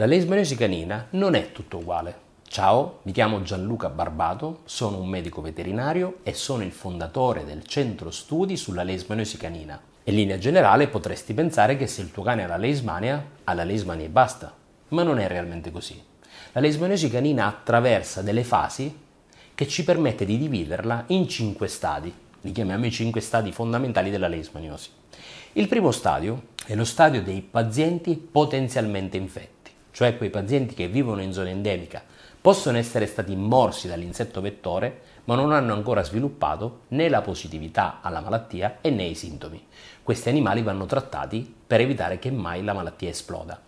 La leishmaniasis canina non è tutto uguale. Ciao, mi chiamo Gianluca Barbato, sono un medico veterinario e sono il fondatore del centro studi sulla leishmaniasis canina. In linea generale potresti pensare che se il tuo cane ha la leishmania, ha la leishmania e basta, ma non è realmente così. La leishmaniasis canina attraversa delle fasi che ci permette di dividerla in cinque stadi. Li chiamiamo i cinque stadi fondamentali della leishmaniosi. Il primo stadio è lo stadio dei pazienti potenzialmente infetti cioè quei pazienti che vivono in zona endemica, possono essere stati morsi dall'insetto vettore, ma non hanno ancora sviluppato né la positività alla malattia né i sintomi. Questi animali vanno trattati per evitare che mai la malattia esploda.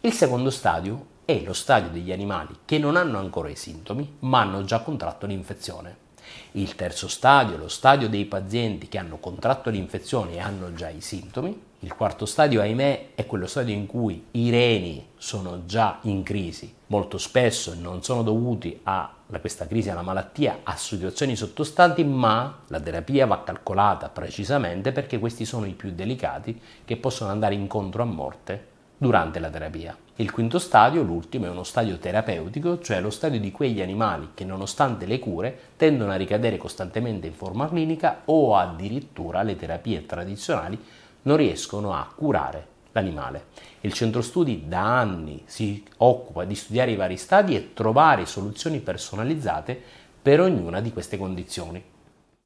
Il secondo stadio è lo stadio degli animali che non hanno ancora i sintomi, ma hanno già contratto l'infezione. Il terzo stadio, lo stadio dei pazienti che hanno contratto l'infezione e hanno già i sintomi. Il quarto stadio, ahimè, è quello stadio in cui i reni sono già in crisi, molto spesso non sono dovuti a questa crisi, alla malattia, a situazioni sottostanti, ma la terapia va calcolata precisamente perché questi sono i più delicati che possono andare incontro a morte durante la terapia. Il quinto stadio, l'ultimo, è uno stadio terapeutico, cioè lo stadio di quegli animali che nonostante le cure tendono a ricadere costantemente in forma clinica o addirittura le terapie tradizionali non riescono a curare l'animale. Il centro studi da anni si occupa di studiare i vari stadi e trovare soluzioni personalizzate per ognuna di queste condizioni.